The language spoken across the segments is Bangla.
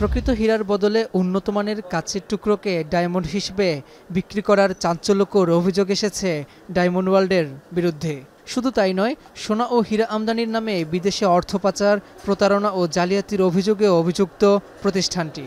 প্রকৃত হীরার বদলে উন্নতমানের কাচের টুকরোকে ডায়মন্ড হিসেবে বিক্রি করার চাঞ্চল্যকর অভিযোগ এসেছে ডায়মন্ড ওয়ার্ল্ডের বিরুদ্ধে শুধু তাই নয় সোনা ও হীরা আমদানির নামে বিদেশে অর্থ পাচার প্রতারণা ও জালিয়াতির অভিযোগে অভিযুক্ত প্রতিষ্ঠানটি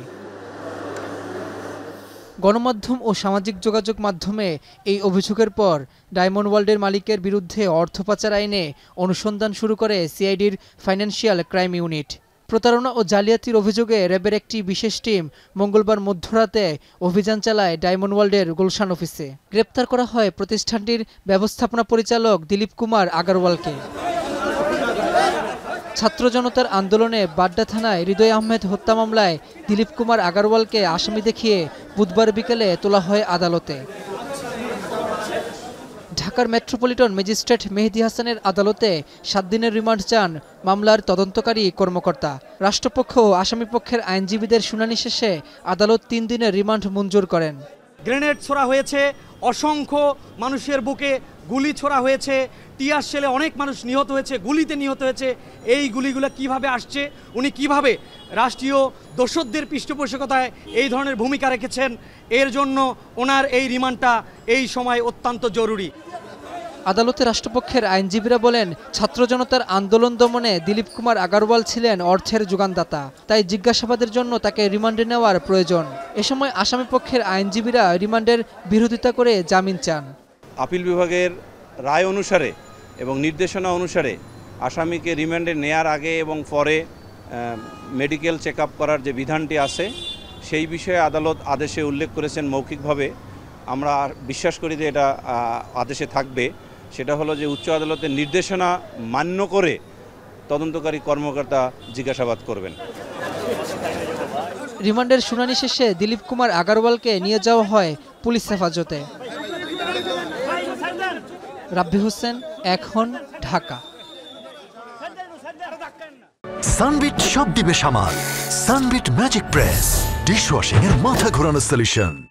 গণমাধ্যম ও সামাজিক যোগাযোগ মাধ্যমে এই অভিযোগের পর ডায়মন্ড ওয়ার্ল্ডের মালিকের বিরুদ্ধে অর্থ পাচার আইনে অনুসন্ধান শুরু করে সিআইডির ফাইন্যান্সিয়াল ক্রাইম ইউনিট প্রতারণা ও জালিয়াতির অভিযোগে র্যাবের একটি বিশেষ টিম মঙ্গলবার মধ্যরাতে অভিযান চালায় ডায়মন্ড ওয়ার্ল্ডের গুলশান অফিসে গ্রেপ্তার করা হয় প্রতিষ্ঠানটির ব্যবস্থাপনা পরিচালক দিলীপ কুমার আগারওয়ালকে ছাত্র জনতার আন্দোলনে বাড্ডা থানায় হৃদয় আহমেদ হত্যা মামলায় দিলীপ কুমার আগারওয়ালকে আসামি দেখিয়ে বুধবার বিকেলে তোলা হয় আদালতে ঢাকার মেট্রোপলিটন ম্যাজিস্ট্রেট মেহেদি হাসানের আদালতে সাত দিনের রিমান্ড চান মামলার তদন্তকারী কর্মকর্তা রাষ্ট্রপক্ষ ও আসামিপক্ষের আইনজীবীদের শুনানি শেষে আদালত তিন দিনের রিমান্ড মঞ্জুর করেন গ্রেনেড ছোড়া হয়েছে অসংখ্য মানুষের বুকে গুলি ছোড়া হয়েছে টিয়ার সেলে অনেক মানুষ নিহত হয়েছে গুলিতে নিহত হয়েছে এই গুলিগুলো কিভাবে আসছে উনি কিভাবে রাষ্ট্রীয় দোষদের পৃষ্ঠপোষকতায় এই ধরনের ভূমিকা রেখেছেন এর জন্য ওনার এই রিমান্ডটা এই সময় অত্যন্ত জরুরি আদালতে রাষ্ট্রপক্ষের আইনজীবীরা বলেন ছাত্র জনতার আন্দোলন দমনে দিলীপ কুমার আগারওয়াল ছিলেন অর্থের যোগানদাতা তাই জিজ্ঞাসাবাদের জন্য তাকে রিমান্ডে নেওয়ার প্রয়োজন এ সময় আসামিপক্ষের আইনজীবীরা রিমান্ডের বিরোধিতা করে জামিন চান আপিল বিভাগের রায় অনুসারে এবং নির্দেশনা অনুসারে আসামিকে রিমান্ডে নেয়ার আগে এবং পরে মেডিকেল চেক করার যে বিধানটি আছে সেই বিষয়ে আদালত আদেশে উল্লেখ করেছেন মৌখিকভাবে আমরা বিশ্বাস করি যে এটা আদেশে থাকবে সেটা হলো যে উচ্চ আদালতের নির্দেশনা মান্য করে তদন্তকারী কর্মকর্তা জিজ্ঞাসাবাদ করবেন রিমান্ডের শুনানি শেষে দিলীপ কুমার আগারওয়ালকে নিয়ে যাওয়া হয় পুলিশ হেফাজতে রাব্বি হোসেন এখন ঢাকা সানবিট সব দিবে সামাল সানবিট ম্যাজিক প্রেস ডিশওয়াশিং এর মাথা ঘোরানো সলিউশন